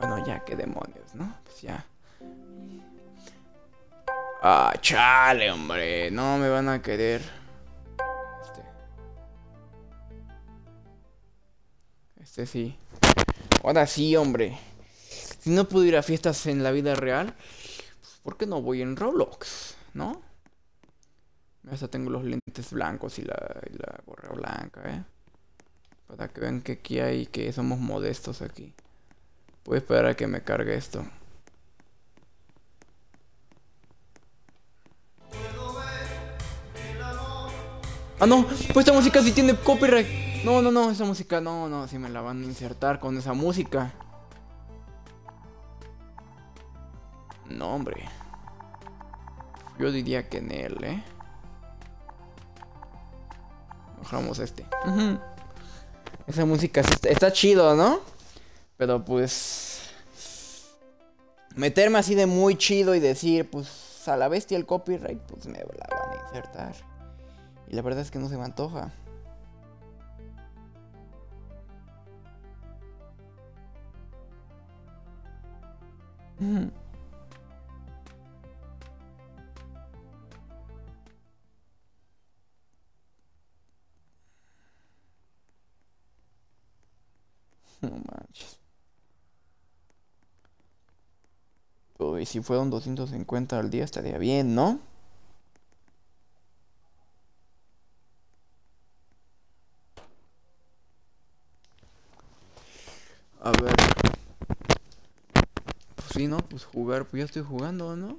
Bueno, ya, qué demonios, ¿no? Pues ya. Ah, chale, hombre. No me van a querer. Este. Este sí. Ahora sí, hombre. Si no puedo ir a fiestas en la vida real, pues, ¿por qué no voy en Roblox? ¿No? Hasta tengo los lentes blancos y la, y la gorra blanca, ¿eh? Para que vean que aquí hay, que somos modestos aquí. Voy a esperar a que me cargue esto. Ah, no, pues esta música sí tiene copyright. No, no, no, esa música no, no, si me la van a insertar con esa música. No, hombre. Yo diría que en él, ¿eh? Bajamos este. Esa música está chido, ¿no? Pero pues. Meterme así de muy chido y decir, pues a la bestia el copyright, pues me la van a insertar. Y la verdad es que no se me antoja. No manches. y si fueron 250 al día estaría bien, ¿no? A ver. Pues sí, ¿no? Pues jugar, pues ya estoy jugando, ¿no?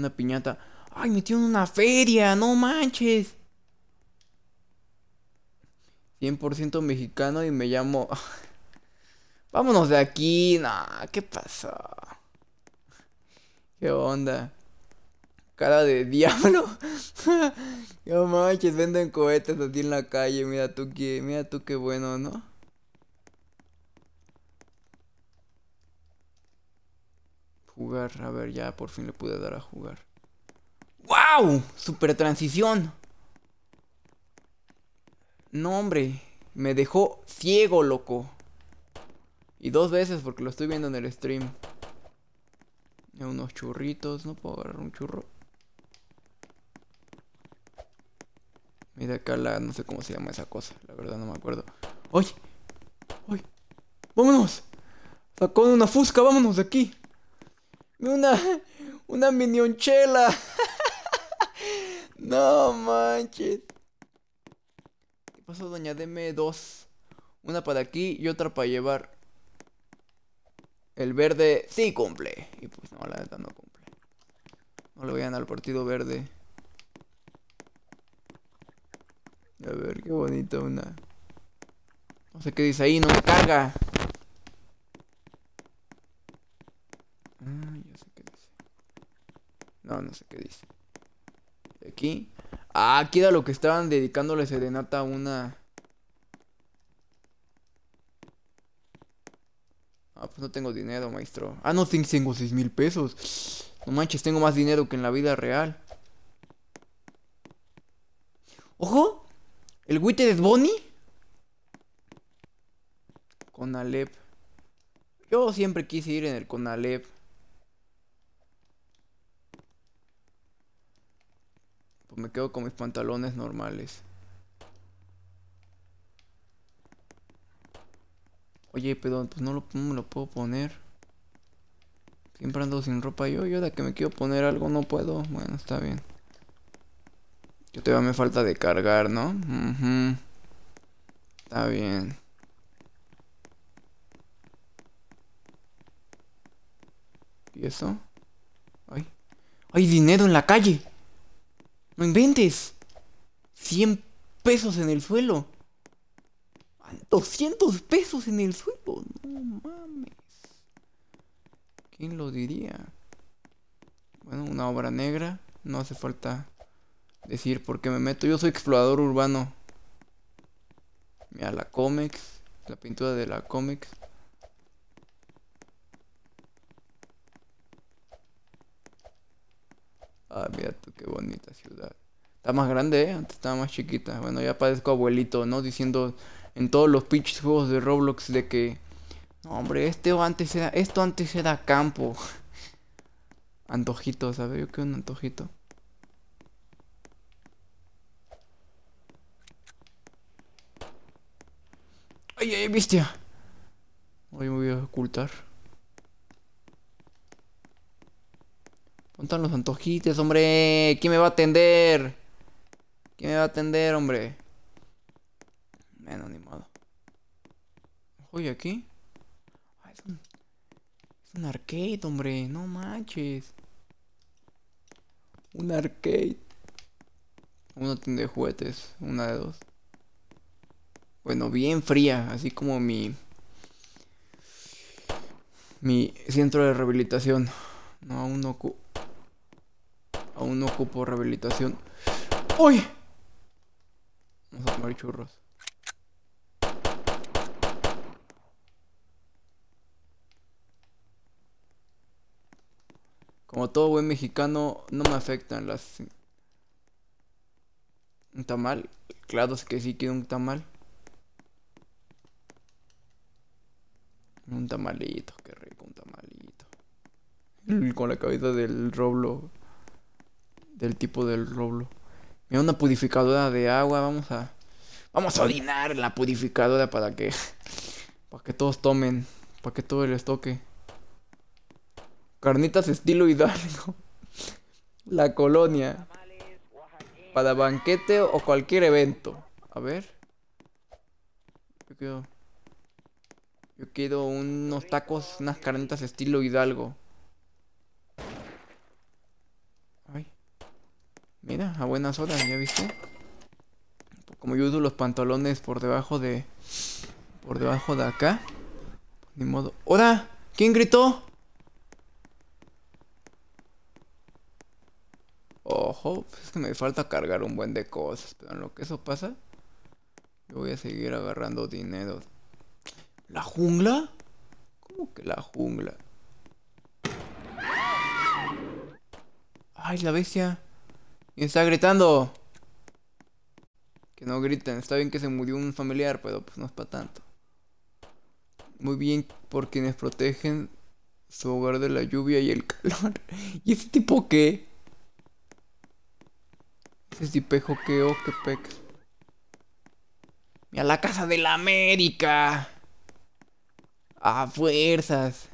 una piñata. ¡Ay, en una feria! ¡No manches! 100% mexicano y me llamo... Vámonos de aquí. Nah, ¿qué pasó? ¿Qué onda? Cara de diablo. no manches, venden cohetes aquí en la calle. Mira tú qué, mira tú qué bueno, ¿no? Jugar, a ver, ya por fin le pude dar a jugar. ¡Wow! Super transición. No, hombre. Me dejó ciego, loco. Y dos veces porque lo estoy viendo en el stream. unos churritos. No puedo agarrar un churro. Mira acá la... No sé cómo se llama esa cosa. La verdad no me acuerdo. hoy ¡Uy! ¡Vámonos! Sacó una fusca. ¡Vámonos de aquí! Una, una minionchela. no manches. ¿Qué pasó, doña? Deme dos. Una para aquí y otra para llevar. El verde sí cumple. Y pues no, la neta no cumple. No le ganar al partido verde. A ver, qué bonita una. No sé qué dice ahí, no me caga No, no sé qué dice. Aquí. Ah, aquí era lo que estaban dedicándole serenata a una... Ah, pues no tengo dinero, maestro. Ah, no, tengo 6 mil pesos. No manches, tengo más dinero que en la vida real. ¡Ojo! ¿El Witted es Bonnie? Con Alep. Yo siempre quise ir en el Conalep. me quedo con mis pantalones normales. Oye, perdón pues no, lo, me lo puedo poner. Siempre ando sin ropa yo, yo de que me quiero poner algo no puedo. Bueno, está bien. Yo todavía me falta de cargar, ¿no? Está bien. ¿Y eso? ¡Ay! ¡Hay dinero en la calle! No inventes. 100 pesos en el suelo. 200 pesos en el suelo. No mames. ¿Quién lo diría? Bueno, una obra negra. No hace falta decir por qué me meto. Yo soy explorador urbano. Mira, la cómics La pintura de la cómics Ah, mira tú, qué bonita ciudad. Está más grande, ¿eh? Antes estaba más chiquita. Bueno, ya padezco abuelito, ¿no? Diciendo en todos los pinches juegos de Roblox de que... hombre, este antes era, esto antes era campo. Antojito, ¿sabes? Yo quiero un antojito. ¡Ay, ay, bestia! Hoy me voy a ocultar. ¿Cuántos los antojites, hombre. ¿Quién me va a atender? ¿Quién me va a atender, hombre? Menos ni modo. Oye, aquí. Ah, es, un, es un arcade, hombre. No manches. Un arcade. Uno tiene juguetes. Una de dos. Bueno, bien fría. Así como mi. Mi centro de rehabilitación. No, aún no. Aún no ocupo rehabilitación. ¡Uy! Vamos a tomar churros. Como todo buen mexicano, no me afectan las... ¿Un tamal? Claro es que sí quiero un tamal. Un tamalito, qué rico, un tamalito. Con la cabeza del roblo del tipo del roblo. Mira, una purificadora de agua, vamos a... Vamos a ordinar la purificadora para que... Para que todos tomen, para que todo les toque. Carnitas estilo hidalgo. La colonia. Para banquete o cualquier evento. A ver. Yo quiero... Yo quiero unos tacos, unas carnitas estilo hidalgo. a buenas horas, ¿ya viste? Como yo uso los pantalones por debajo de... Por debajo de acá. Ni modo. ¡Hola! ¿Quién gritó? Ojo, pues es que me falta cargar un buen de cosas. Pero en lo que eso pasa, yo voy a seguir agarrando dinero. ¿La jungla? ¿Cómo que la jungla? ¡Ay, la bestia! ¿Quién está gritando. Que no griten. Está bien que se murió un familiar, pero pues no es para tanto. Muy bien por quienes protegen su hogar de la lluvia y el calor. ¿Y ese tipo qué? Ese tipejo que oh, que Y ¡A la casa de la América! ¡A fuerzas!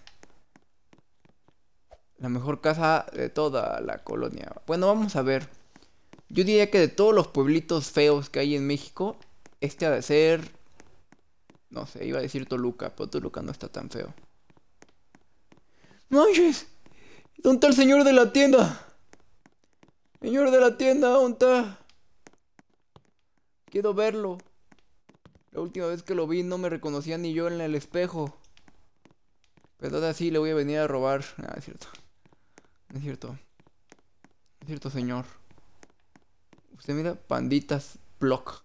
La mejor casa de toda la colonia. Bueno, vamos a ver. Yo diría que de todos los pueblitos feos que hay en México, este ha de ser. No sé, iba a decir Toluca, pero Toluca no está tan feo. ¡Manches! ¿Dónde está el señor de la tienda? Señor de la tienda, ¿dónde está? Quiero verlo. La última vez que lo vi no me reconocía ni yo en el espejo. Pero pues ahora sí le voy a venir a robar. Ah, es cierto. Es cierto. Es cierto, señor. Usted mira, panditas block.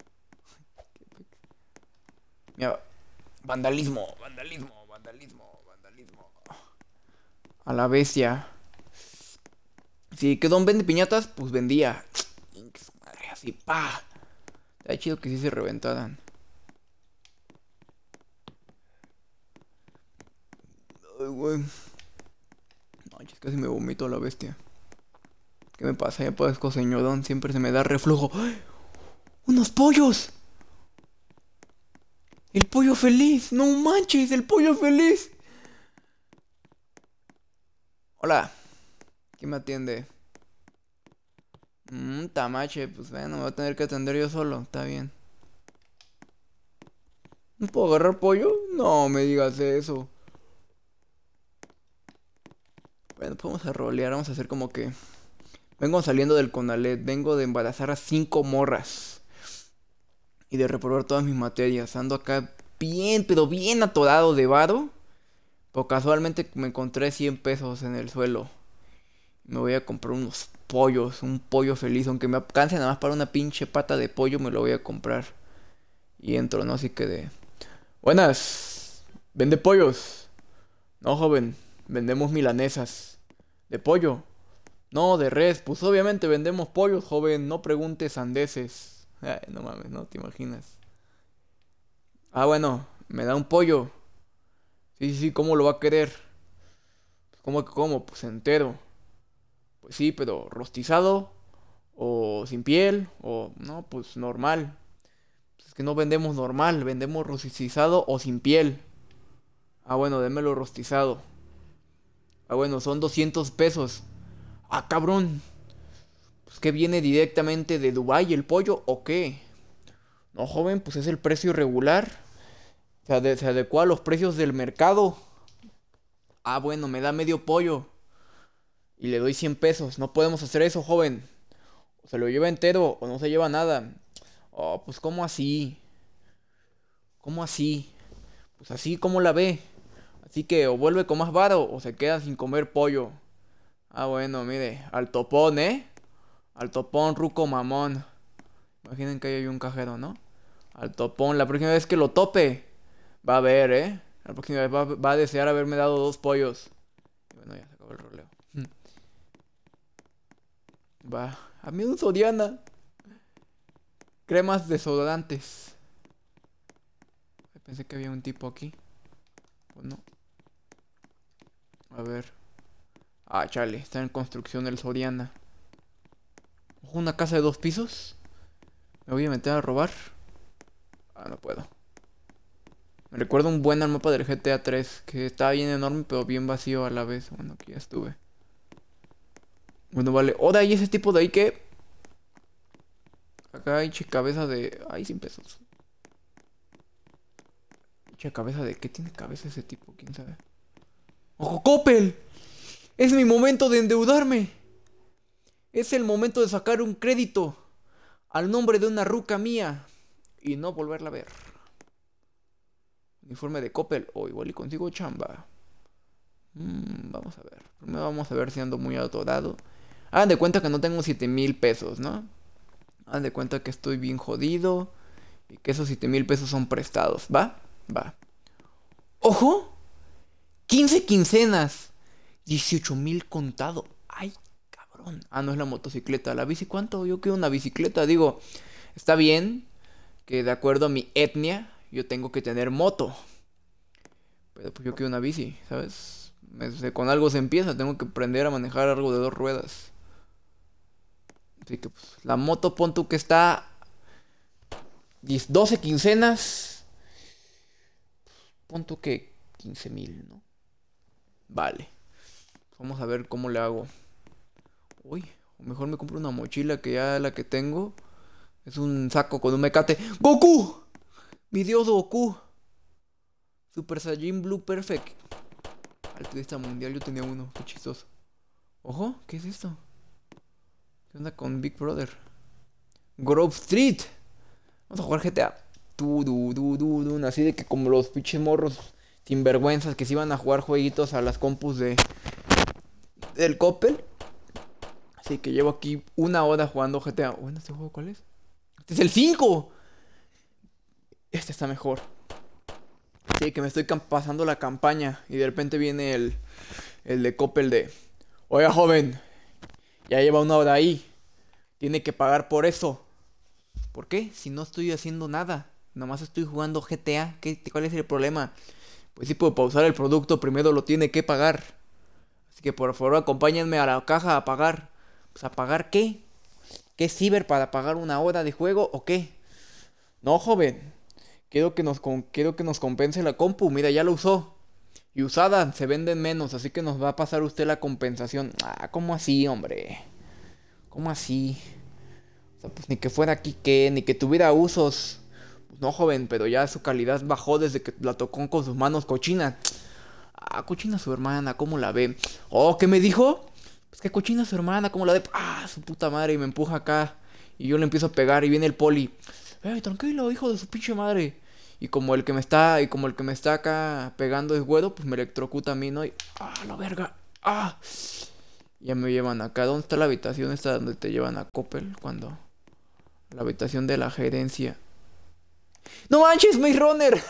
Mira, vandalismo, vandalismo, vandalismo, vandalismo. A la bestia. Si que Don vende piñatas, pues vendía. Madre, así, pa. Está chido que sí se reventaran. Ay, güey. No, casi me vomito a la bestia. ¿Qué me pasa? Ya puedes coseñodón. siempre se me da reflujo. ¡Unos pollos! ¡El pollo feliz! ¡No manches! ¡El pollo feliz! Hola. ¿Quién me atiende? Mmm, tamache. Pues bueno, me voy a tener que atender yo solo. Está bien. ¿No puedo agarrar pollo? No me digas eso. Bueno, pues vamos a rolear. Vamos a hacer como que... Vengo saliendo del Conalet, vengo de embarazar a cinco morras y de reprobar todas mis materias. Ando acá bien, pero bien atorado de varo. Pero casualmente me encontré 100 pesos en el suelo. Me voy a comprar unos pollos, un pollo feliz. Aunque me alcance nada más para una pinche pata de pollo, me lo voy a comprar. Y entro, ¿no? Así que de... Buenas. ¿Vende pollos? No, joven. Vendemos milanesas. ¿De pollo? No, de res, pues obviamente vendemos pollos, joven, no preguntes andeses no mames, no te imaginas. Ah, bueno, me da un pollo. Sí, sí, ¿cómo lo va a querer? ¿Cómo que cómo? Pues entero. Pues sí, pero rostizado o sin piel o no, pues normal. Pues es que no vendemos normal, vendemos rostizado o sin piel. Ah, bueno, démelo rostizado. Ah, bueno, son 200 pesos. Ah, cabrón. Pues que viene directamente de Dubái el pollo o qué? No, joven, pues es el precio regular. Se, se adecua a los precios del mercado. Ah, bueno, me da medio pollo. Y le doy 100 pesos. No podemos hacer eso, joven. O se lo lleva entero o no se lleva nada. Oh, pues ¿cómo así? ¿Cómo así? Pues así como la ve. Así que o vuelve con más varo o se queda sin comer pollo. Ah, bueno, mire, al topón, ¿eh? Al topón, ruco mamón. Imaginen que hay un cajero, ¿no? Al topón, la próxima vez que lo tope, va a ver, ¿eh? La próxima vez va, a desear haberme dado dos pollos. bueno, ya se acabó el roleo. Mm. Va. A mí un diana. Cremas desodorantes. Pensé que había un tipo aquí. no A ver. Ah, chale, está en construcción el Soriana. Una casa de dos pisos. Me voy a meter a robar. Ah, no puedo. Me recuerdo un buen al mapa del GTA 3, que estaba bien enorme, pero bien vacío a la vez. Bueno, aquí ya estuve. Bueno, vale. de ahí ese tipo de ahí que... Acá hay cabeza de... Ay, sin pesos. Che, cabeza de... ¿Qué tiene cabeza ese tipo? ¿Quién sabe? ¡Ojo, Coppel! Es mi momento de endeudarme. Es el momento de sacar un crédito al nombre de una ruca mía y no volverla a ver. informe de Coppel. O igual y consigo chamba. Mm, vamos a ver. Primero vamos a ver si ando muy atorado. Hagan de cuenta que no tengo 7 mil pesos, ¿no? Hagan de cuenta que estoy bien jodido. Y que esos 7 mil pesos son prestados. ¿Va? Va. ¡Ojo! 15 quincenas. 18.000 mil contado. Ay, cabrón. Ah, no es la motocicleta. ¿La bici cuánto? Yo quiero una bicicleta. Digo, está bien que de acuerdo a mi etnia yo tengo que tener moto. Pero pues yo quiero una bici, ¿sabes? con algo se empieza. Tengo que aprender a manejar algo de dos ruedas. Así que pues, la moto pon tú que está 12 quincenas. Pon tú que 15.000, mil, ¿no? Vale. Vamos a ver cómo le hago. Uy, mejor me compro una mochila que ya la que tengo. Es un saco con un mecate. ¡Goku! ¡Mi dios Goku! Super Saiyan Blue Perfect. Altruista mundial, yo tenía uno. Qué chistoso. Ojo, ¿qué es esto? ¿Qué onda con Big Brother? Grove Street. Vamos a jugar GTA. así de que como los pinches morros sinvergüenzas que se iban a jugar jueguitos a las compus de del Coppel. Así que llevo aquí una hora jugando GTA. Bueno, ¿este juego cuál es? ¡Este es el 5! Este está mejor. Sí, que me estoy pasando la campaña y de repente viene el, el de Coppel de... Oiga, joven, ya lleva una hora ahí. Tiene que pagar por eso. ¿Por qué? Si no estoy haciendo nada. Nomás estoy jugando GTA. ¿Qué, ¿Cuál es el problema? Pues si puedo pausar el producto, primero lo tiene que pagar que por favor acompáñenme a la caja a pagar. Pues a pagar qué? ¿Qué ciber para pagar una hora de juego o qué? No, joven. Quiero que nos, que nos compense la compu. Mira, ya la usó. Y usada, se venden menos, así que nos va a pasar usted la compensación. Ah, ¿cómo así, hombre? ¿Cómo así? O sea, pues ni que fuera aquí que, ni que tuviera usos. no, joven, pero ya su calidad bajó desde que la tocó con sus manos cochinas. Ah, cochina su hermana, ¿cómo la ve? Oh, ¿qué me dijo? Es pues que cochina su hermana, ¿cómo la ve? Ah, su puta madre, y me empuja acá. Y yo le empiezo a pegar y viene el poli. ve tranquilo, hijo de su pinche madre! Y como el que me está, y como el que me está acá pegando es güedo pues me electrocuta a mí, ¿no? Y, ¡ah, la verga! ¡Ah! Ya me llevan acá. ¿Dónde está la habitación Está donde te llevan a Coppel? Cuando... La habitación de la gerencia. ¡No manches, mi Runner!